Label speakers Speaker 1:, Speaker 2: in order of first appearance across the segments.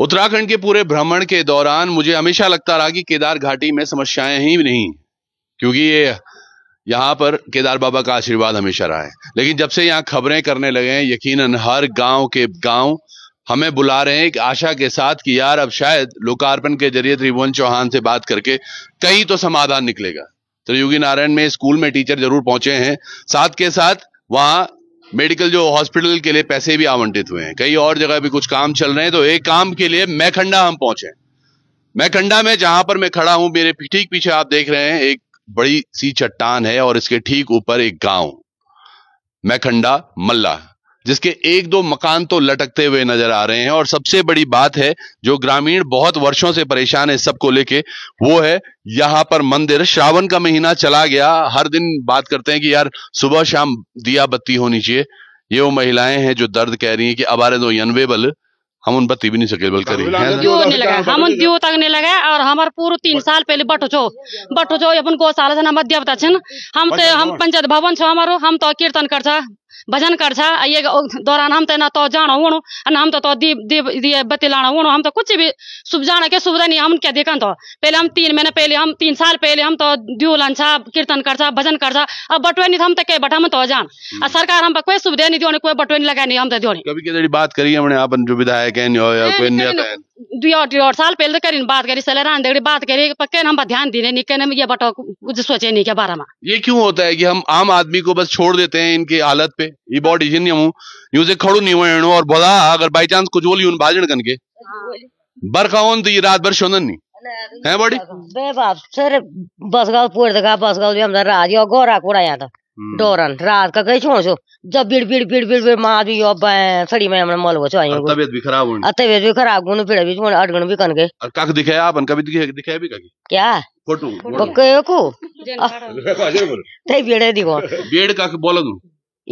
Speaker 1: उत्तराखंड के पूरे भ्रमण के दौरान मुझे हमेशा लगता रहा कि केदार घाटी में समस्याएं ही नहीं क्योंकि ये यहाँ पर केदार बाबा का आशीर्वाद हमेशा रहा है लेकिन जब से यहाँ खबरें करने लगे हैं यकीनन हर गांव के गांव हमें बुला रहे हैं एक आशा के साथ कि यार अब शायद लोकार्पण के जरिए त्रिभुवन चौहान से बात करके कहीं तो समाधान निकलेगा त्रियुगी नारायण में स्कूल में टीचर जरूर पहुंचे हैं साथ के साथ वहां मेडिकल जो हॉस्पिटल के लिए पैसे भी आवंटित हुए हैं कई और जगह भी कुछ काम चल रहे हैं तो एक काम के लिए मैखंडा हम पहुंचे मैखंडा में जहां पर मैं खड़ा हूं मेरे ठीक पीछे आप देख रहे हैं एक बड़ी सी चट्टान है और इसके ठीक ऊपर एक गांव मैखंडा मल्ला जिसके एक दो मकान तो लटकते हुए नजर आ रहे हैं और सबसे बड़ी बात है जो ग्रामीण बहुत वर्षों से परेशान है सबको लेके वो है यहाँ पर मंदिर श्रावण का महीना चला गया हर दिन बात करते हैं कि यार सुबह शाम दिया बत्ती होनी चाहिए ये वो महिलाएं हैं जो दर्द कह रही हैं कि अबारे दो तो अनवेबल हम उन बत्ती भी नहीं बल करी हम उन दियो तक
Speaker 2: नहीं लगा और हमारे पूर्व तीन साल पहले बटो छो बटो छो अपन गौशाला से ना बता हम तो हम पंचायत भवन छो हमारो हम तो कीर्तन कर भजन कर छा ये दौरान हम ना तो जाना वो अन हम तो तो दी दी दिए बतिलाना वो हम तो कुछ भी सुब जाना के सुबह नहीं हम क्या देखा तो पहले हम तीन महीने पहले हम तीन साल पहले हम तो दियो लन छा कीर्तन कर छा भजन कर छा अब बटवे नहीं तो हम तो के बटा हम तो जान हम्म। आ सरकार हम कोई सुविधा नहीं दियो कोई बटवे नहीं लगा नहीं हम तो दियो
Speaker 1: कभी बात करिए हमने अपन जो विधायक है
Speaker 2: दुआ डेढ़ साल पहले तो बात करी सले रान देगड़ी बात करी पक्के हम ध्यान देने नहीं कहने ये बटो कुछ सोचे नहीं के बारे में
Speaker 1: ये क्यों होता है कि हम आम आदमी को बस छोड़ देते हैं इनकी हालत पे ये बॉडी जिन हूँ खड़ू नहीं हुए और बोला अगर बाई चांस कुछ बोली उन भाजन कन के बरखा तो ये रात भर शोधन नहीं है बॉडी
Speaker 2: बे बाप सर बस गाँव पूरे बस गाँव हम तो राज गोरा यहाँ था तो। हम्म। डोरन रात का गई छोड़ छो जब बीड़ बीड़ बीड़ बीड़ बीड़ मार भी अब सड़ी में हमने मल बचा आई
Speaker 1: तबीयत भी खराब हुई
Speaker 2: तबीयत भी खराब गुण फिर भी छोड़ अटगण भी कन गए काक
Speaker 1: दिखे आप अनका भी दिखे दिखे भी काकी क्या फोटो तो बक्के
Speaker 2: को ते बीड़े दिखो बीड़ काक बोल तू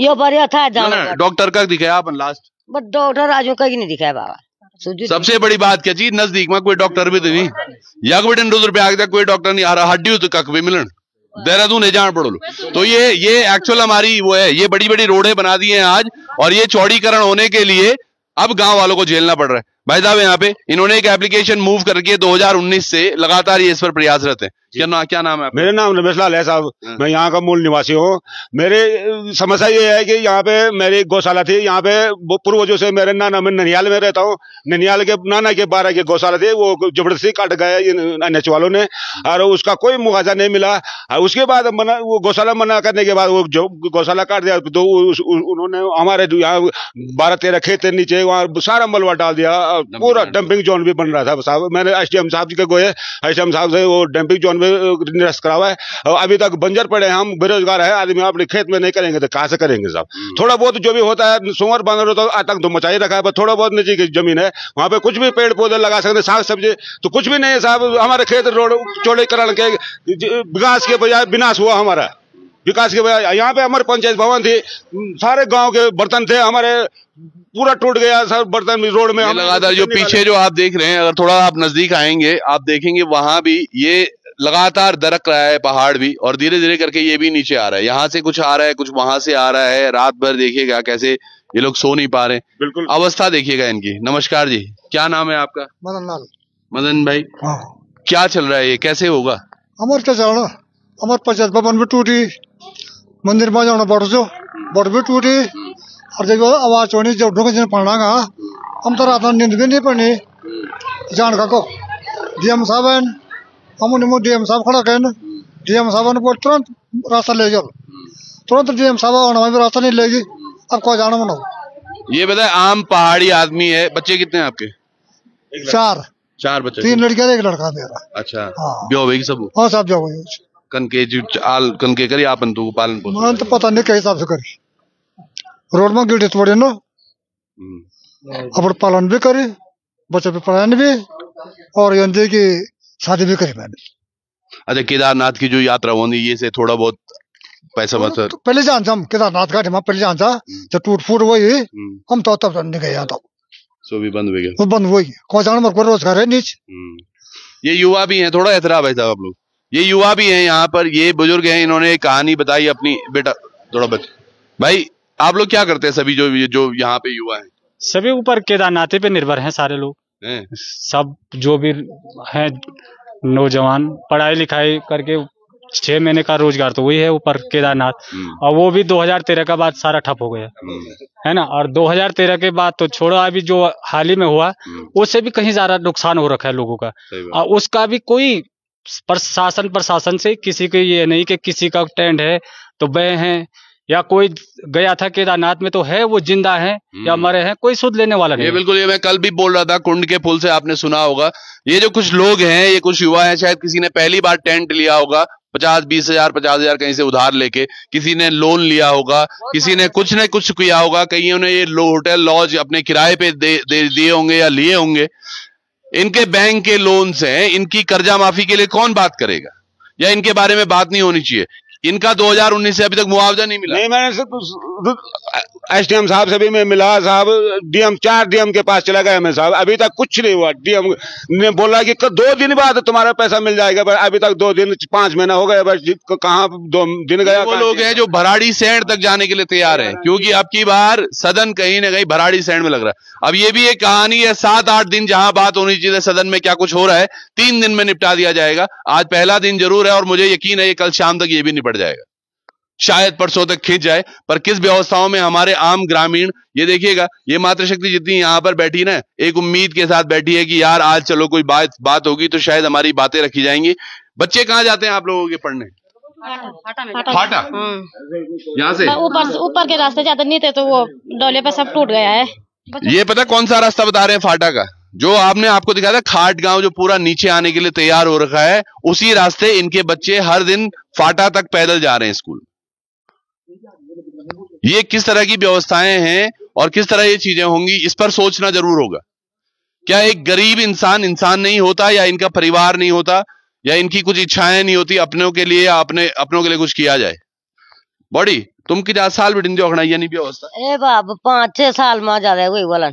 Speaker 2: यो बारे था जाना डॉक्टर का दिखे आप लास्ट बट डॉक्टर आज कहीं नहीं दिखा बाबा
Speaker 1: सबसे बड़ी बात क्या जी नजदीक में कोई डॉक्टर भी तो नहीं या कोई डंडो रुपया कोई डॉक्टर नहीं आ रहा हड्डी तो कक भी मिलन देहरादून एजान पड़ोल तो ये ये एक्चुअल हमारी वो है ये बड़ी बड़ी रोडें बना दी हैं आज और ये चौड़ीकरण होने के लिए अब गांव वालों को झेलना पड़ रहा है भाई साहब यहाँ पे इन्होंने एक एप्लीकेशन मूव करके 2019 से लगातार ये इस पर प्रयासरत है क्या नाम क्या नाम
Speaker 3: है मेरा नाम रमेश लाल है साहब हाँ। मैं यहाँ का मूल निवासी हूँ मेरे समस्या ये है कि यहाँ पे मेरी गौशाला थी यहाँ पे पूर्वजों से मेरे नाना मैं ननियाल में रहता हूँ ननियाल के नाना के बारह के गौशाला थे वो जबरदस्ती काट गए एन वालों ने और उसका कोई मुआवजा नहीं मिला और उसके बाद मना वो गौशाला मना करने के बाद वो जो गौशाला काट दिया तो उन्होंने हमारे यहाँ बारह तेरह खेत नीचे वहाँ सारा मलबा डाल दिया पूरा डंपिंग जोन भी बन रहा था साहब मैंने एस साहब जी के गोए एस साहब से वो डंपिंग जोन निरस्त करा हुआ है अभी तक बंजर पड़े हैं हम बेरोजगार है आदमी अपने खेत में नहीं करेंगे तो कहाँ से करेंगे साहब हम्म। थोड़ा बहुत जो भी होता है सुअर बांदर तो आतंक तो मचा ही रखा है पर थोड़ा बहुत नीचे की जमीन है वहाँ पे कुछ भी पेड़ पौधे लगा सकते साग सब्जी तो कुछ भी नहीं है साहब हमारे खेत रोड चौड़ीकरण के विकास के बजाय विनाश हुआ हमारा विकास के बजाय यहाँ पे हमारे पंचायत भवन थी सारे गांव के बर्तन थे हमारे पूरा टूट गया सर बर्तन रोड में लगातार जो पीछे जो आप
Speaker 1: देख रहे हैं अगर थोड़ा आप नजदीक आएंगे आप देखेंगे वहां भी ये लगातार दरक रहा है पहाड़ भी और धीरे धीरे करके ये भी नीचे आ रहा है यहाँ से कुछ आ रहा है कुछ वहां से आ रहा है रात भर देखिएगा कैसे ये लोग सो नहीं पा रहे बिल्कुल अवस्था देखिएगा इनकी नमस्कार जी क्या नाम है आपका मदन लाल मदन भाई हाँ। क्या चल रहा है ये कैसे होगा
Speaker 4: अमर क्या चल अमर पंचायत भवन भी टूटी मंदिर में जाना बड़ जो बड़ भी टूटी और जब आवाज होनी जब ढूंढ जिन पढ़ना हम तो रात नींद भी नहीं पड़नी जान का को डीएम साहब हम निमो डीएम साहब खड़ा कहे ना डीएम साहब ने बोल तुरंत रास्ता ले जाओ तुरंत डीएम साहब हमें रास्ता नहीं लेगी अब को जाना मनो
Speaker 1: ये बताए आम पहाड़ी आदमी है बच्चे कितने हैं आपके चार चार बच्चे तीन लड़कियां
Speaker 4: एक लड़का मेरा
Speaker 1: अच्छा हाँ। ब्याह होगी सब हाँ साहब ब्याह होगी कनके जी आल कनके करी आपन तो पालन
Speaker 4: पोषण मैं तो पता नहीं कैसा से करी रोड में गिरते पड़े ना हम्म। अपन पालन भी करी बच्चे पे पढ़ाने भी और यंजे की शादी भी करी
Speaker 1: मैंने अच्छा केदारनाथ की जो यात्रा होनी ये से थोड़ा बहुत पैसा वैसा तो, तो
Speaker 4: पहले जान हम केदारनाथ घाट में पहले जान था हम्म। जब टूट फूट वही हम्म। हम तो तब नहीं गए तो भी बंद हो गया तो बंद हुई कौन जान मेरे को रोजगार है नीच हम्म।
Speaker 1: ये युवा भी हैं थोड़ा एतराब है साहब आप लोग ये युवा भी हैं यहाँ पर ये बुजुर्ग हैं इन्होंने कहानी बताई अपनी बेटा थोड़ा बच भाई आप लोग क्या करते हैं सभी जो जो यहाँ पे युवा हैं
Speaker 4: सभी ऊपर केदारनाथ पे निर्भर हैं सारे लोग सब जो भी है नौजवान पढ़ाई लिखाई करके छह महीने का रोजगार तो वही है ऊपर केदारनाथ हम्म। और वो भी 2013 का बाद सारा ठप हो गया हम्म। है ना और 2013 के बाद तो छोड़ो अभी जो हाल ही में हुआ हम्म। उससे भी कहीं ज्यादा नुकसान हो रखा है लोगों का और उसका भी कोई प्रशासन प्रशासन से किसी को ये नहीं कि किसी का टेंट है तो वह है या कोई गया था केदारनाथ में तो है वो जिंदा है या हम्म। मरे हैं कोई सुध लेने वाला नहीं ये
Speaker 1: बिल्कुल ये मैं कल भी बोल रहा था कुंड के फूल से आपने सुना होगा ये जो कुछ लोग हैं ये कुछ युवा हैं शायद किसी ने पहली बार टेंट लिया होगा पचास बीस हजार पचास हजार कहीं से उधार लेके किसी ने लोन लिया होगा किसी ने कुछ ने कुछ किया होगा कहीं उन्हें ये होटल लॉज अपने किराए पे दे दिए होंगे या लिए होंगे इनके बैंक के लोन से इनकी कर्जा माफी के लिए कौन बात करेगा या इनके बारे में बात नहीं होनी चाहिए इनका 2019 से अभी तक मुआवजा नहीं मिला नहीं मैंने
Speaker 3: एस डी साहब से भी मैं मिला साहब डीएम चार डीएम के पास चला गया मैं साहब अभी तक कुछ नहीं हुआ डीएम ने बोला कि दो दिन बाद तुम्हारा पैसा मिल जाएगा पर अभी तक दो दिन पांच महीना हो गया बस कहा दो दिन गया वो लोग हैं जो
Speaker 1: भराड़ी सैंड तक जाने के लिए तैयार है क्योंकि अब की बार सदन कहीं ना कहीं भराड़ी सैंड में लग रहा है अब ये भी एक कहानी है सात आठ दिन जहां बात होनी चाहिए सदन में क्या कुछ हो रहा है तीन दिन में निपटा दिया जाएगा आज पहला दिन जरूर है और मुझे यकीन है ये कल शाम तक ये भी निपटा बढ़ जाएगा शायद परसों तक खींच जाए पर किस व्यवस्थाओं में हमारे आम ग्रामीण ये देखिएगा ये मातृशक्ति जितनी यहाँ पर बैठी ना एक उम्मीद के साथ बैठी है कि यार आज चलो कोई बात बात होगी तो शायद हमारी बातें रखी जाएंगी बच्चे कहाँ जाते हैं आप लोगों के पढ़ने
Speaker 2: फाटा हम्म। यहाँ से ऊपर ऊपर के रास्ते जाते नहीं थे तो वो डोले पर सब टूट गया है
Speaker 1: ये पता कौन सा रास्ता बता रहे हैं फाटा का जो आपने आपको दिखाया था खाट गांव जो पूरा नीचे आने के लिए तैयार हो रखा है उसी रास्ते इनके बच्चे हर दिन फाटा तक पैदल जा रहे हैं स्कूल ये किस तरह की व्यवस्थाएं हैं और किस तरह ये चीजें होंगी इस पर सोचना जरूर होगा क्या एक गरीब इंसान इंसान नहीं होता या इनका परिवार नहीं होता या इनकी कुछ इच्छाएं नहीं होती अपनों के लिए या अपने अपनों के लिए कुछ किया जाए बॉडी तुम कि साल बिटिन जो अखना नहीं
Speaker 2: व्यवस्था ए पांच छह साल मा ज्यादा कोई बोलन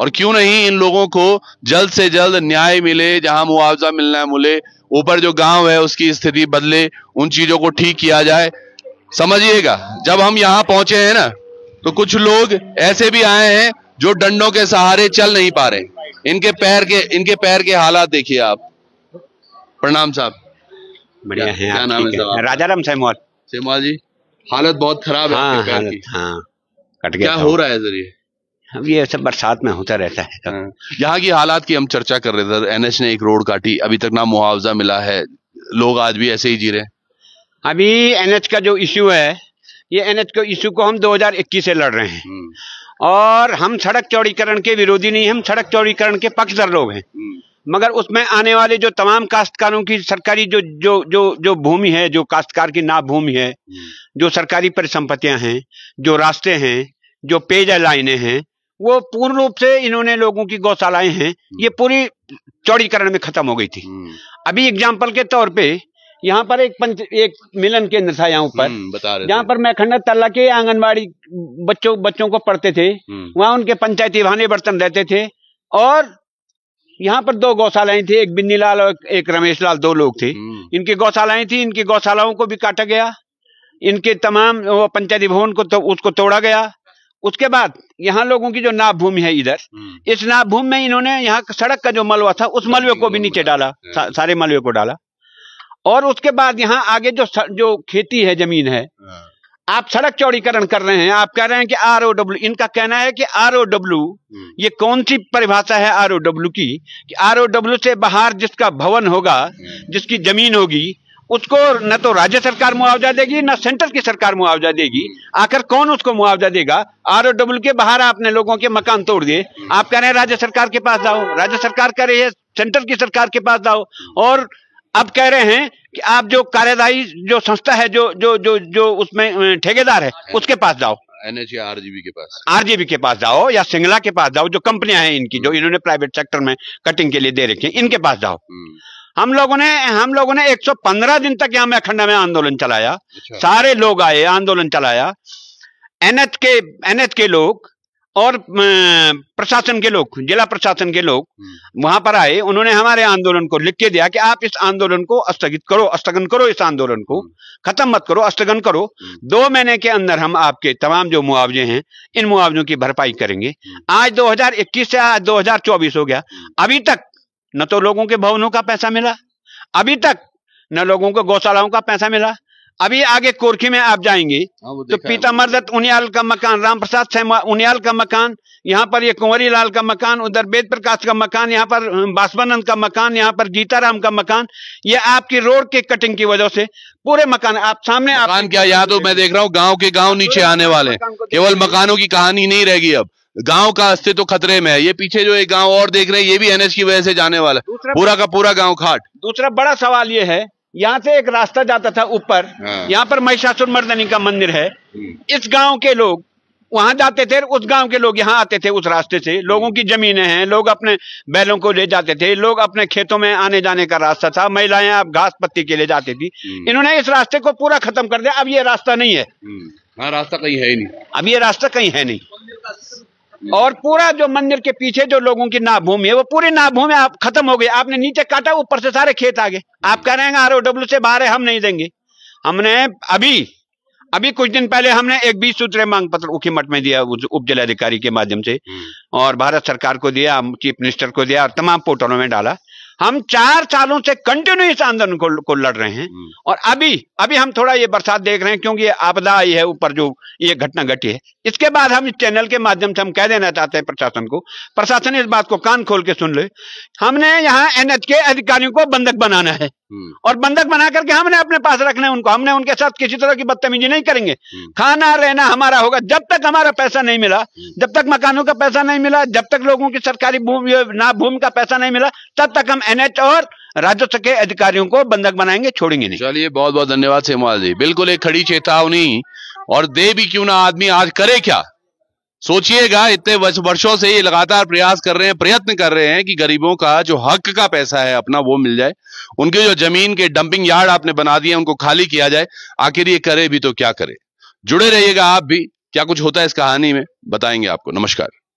Speaker 1: और क्यों नहीं इन लोगों को जल्द से जल्द न्याय मिले जहां मुआवजा मिलना मिले ऊपर जो गांव है उसकी स्थिति बदले उन चीजों को ठीक किया जाए समझिएगा जब हम यहाँ पहुंचे हैं ना तो कुछ लोग ऐसे भी आए हैं जो डंडों के सहारे चल नहीं पा रहे इनके पैर के इनके पैर के हालात देखिए आप प्रणाम साहब बढ़िया है क्या नाम है राजा राम सेमवाल सेमवाल जी हालत बहुत खराब है हाँ, हालत, हाँ, कट गया क्या हो रहा है
Speaker 5: जरिए ये सब बरसात में होता रहता
Speaker 1: है हाँ। यहाँ की हालात की हम चर्चा कर रहे थे एनएच ने एक रोड काटी अभी तक ना मुआवजा मिला है लोग आज भी ऐसे ही जी रहे
Speaker 5: अभी एनएच का जो इशू है ये एनएच को इशू को हम 2021 से लड़ रहे हैं हम्म। और हम सड़क चौड़ीकरण के विरोधी नहीं हम सड़क चौड़ीकरण के पक्षधर लोग हैं हम्म। मगर उसमें आने वाले जो तमाम काश्तकारों की सरकारी जो जो जो जो भूमि है जो काश्तकार की ना भूमि है हम्म। जो सरकारी परिसंपत्तियां हैं जो रास्ते हैं जो पेयजल लाइने हैं वो पूर्ण रूप से इन्होंने लोगों की गौशालाएं हैं हम्म। ये पूरी चौड़ीकरण में खत्म हो गई थी हम्म। अभी एग्जाम्पल के तौर पे यहाँ पर एक पंच एक मिलन केंद्र था यहाँ हम्म, पर जहाँ पर मैं खंडत तल्ला के आंगनबाड़ी बच्चों बच्चों को पढ़ते थे वहाँ उनके पंचायती भाने बर्तन रहते थे और यहाँ पर दो गौशालाएं थी एक बिन्नी लाल और एक रमेश लाल दो लोग थे इनकी गौशालाएं थी इनकी गौशालाओं को भी काटा गया इनके तमाम पंचायती भवन को तो, उसको तोड़ा गया उसके बाद यहाँ लोगों की जो नाप भूमि है इधर हम्म। इस नाप भूमि में इन्होंने यहाँ सड़क का जो मलबा था उस मलबे को भी नीचे डाला सा, सारे मलबे को डाला और उसके बाद यहाँ आगे जो जो खेती है जमीन है हाँ। आप सड़क चौड़ीकरण कर रहे हैं आप कह रहे हैं कि आर ओ डब्ल्यू इनका कहना है कि आर ओ डब्ल्यू हम्म। ये कौन सी परिभाषा है आर ओ डब्ल्यू की आर ओ डब्ल्यू से बाहर जिसका भवन होगा हम्म। जिसकी जमीन होगी उसको न तो राज्य सरकार मुआवजा देगी न सेंटर की सरकार मुआवजा देगी आखिर कौन उसको मुआवजा देगा आर के बाहर आपने लोगों के मकान तोड़ दिए आप कह रहे हैं राज्य सरकार के पास जाओ राज्य सरकार कह रही है सेंटर की सरकार के पास जाओ और अब कह रहे हैं कि आप जो कार्यदायी जो संस्था है जो जो जो जो उसमें ठेकेदार है उसके पास जाओ
Speaker 1: एनएच आरजीबी के पास
Speaker 5: आरजीबी के पास जाओ या सिंगला के पास जाओ जो कंपनियां हैं इनकी जो इन्होंने प्राइवेट सेक्टर में कटिंग के लिए दे रखी इनके पास जाओ हम्म। हम लोगों ने हम लोगों ने 115 दिन तक यहाँ अखंडा में आंदोलन चलाया अच्छा। सारे लोग आए आंदोलन चलाया एनएच के एनएच के लोग और प्रशासन के लोग जिला प्रशासन के लोग हम्म। वहां पर आए उन्होंने हमारे आंदोलन को लिख के दिया कि आप इस आंदोलन को स्थगित करो स्थगन करो इस आंदोलन को हम्म। खत्म मत करो स्थगन करो हम्म। दो महीने के अंदर हम आपके तमाम जो मुआवजे हैं इन मुआवजों की भरपाई करेंगे आज 2021 से आज 2024 हो गया अभी तक न तो लोगों के भवनों का पैसा मिला अभी तक न लोगों को गौशालाओं का पैसा मिला अभी आगे कोरखी में आप जाएंगे हाँ, तो पीता दत्त उनियाल का मकान राम प्रसाद उनियाल का मकान यहाँ पर ये कुंवरी लाल का मकान उधर वेद प्रकाश का मकान यहाँ पर बासवानंद का मकान यहाँ पर गीताराम का मकान ये
Speaker 1: आपकी रोड के कटिंग की वजह से पूरे मकान आप सामने मकान आप क्या यहाँ तो मैं देख रहा हूँ गाँव के गाँव नीचे आने वाले केवल मकानों की कहानी नहीं रहेगी अब गांव का अस्तित्व खतरे में है ये पीछे जो एक गांव और देख रहे हैं ये भी एनएच की वजह से जाने वाला है पूरा का पूरा गांव खाट दूसरा बड़ा सवाल
Speaker 5: ये है यहाँ से एक रास्ता जाता था ऊपर हाँ। यहाँ पर महिषासुर मर्दनी का मंदिर है हम्म। इस गांव के लोग वहां जाते थे उस गांव के लोग यहाँ आते थे उस रास्ते से लोगों की जमीनें हैं लोग अपने बैलों को ले जाते थे लोग अपने खेतों में आने जाने का रास्ता था महिलाएं अब घास पत्ती के लिए जाती थी हम्म। इन्होंने इस रास्ते को पूरा खत्म कर दिया अब ये रास्ता नहीं है हम्म। हाँ रास्ता कहीं है ही नहीं अब ये रास्ता कहीं है नहीं और पूरा जो मंदिर के पीछे जो लोगों की नाभूमि है वो पूरी नाभूमि आप खत्म हो गई आपने नीचे काटा ऊपर से सारे खेत आ गए आप कह रहे हैं आर ओडब्ल्यू से बाहर है हम नहीं देंगे हमने अभी अभी कुछ दिन पहले हमने एक बीस सूत्र मांग पत्र उखी मठ में दिया उप जिलाधिकारी के माध्यम से हम्म। और भारत सरकार को दिया चीफ मिनिस्टर को दिया और तमाम पोर्टलों में डाला हम चार सालों से कंटिन्यू इस आंदोलन को, को लड़ रहे हैं हम्म। और अभी अभी हम थोड़ा ये बरसात देख रहे हैं क्योंकि ये आपदा आई है ऊपर जो ये घटना घटी है इसके बाद हम इस चैनल के माध्यम से हम कह देना चाहते हैं प्रशासन को प्रशासन इस बात को कान खोल के सुन ले हमने यहाँ एनएच के अधिकारियों को बंधक बनाना है हम्म। और बंधक बना करके हमने अपने पास रखने उनको हमने उनके साथ किसी तरह की बदतमीजी नहीं करेंगे हम्म। खाना रहना हमारा होगा जब तक हमारा पैसा नहीं मिला हम्म। जब तक मकानों का पैसा नहीं मिला जब तक लोगों की सरकारी भूमि ना भूमि का पैसा नहीं मिला तब तक हम एनएच और राजस्व के अधिकारियों को
Speaker 1: बंधक बनाएंगे छोड़ेंगे नहीं चलिए बहुत बहुत धन्यवाद जी बिल्कुल एक खड़ी चेतावनी और दे भी क्यों ना आदमी आज करे क्या सोचिएगा इतने वर्षों से ये लगातार प्रयास कर रहे हैं प्रयत्न कर रहे हैं कि गरीबों का जो हक का पैसा है अपना वो मिल जाए उनके जो जमीन के डंपिंग यार्ड आपने बना दिए उनको खाली किया जाए आखिर ये करे भी तो क्या करे जुड़े रहिएगा आप भी क्या कुछ होता है इस कहानी में बताएंगे आपको नमस्कार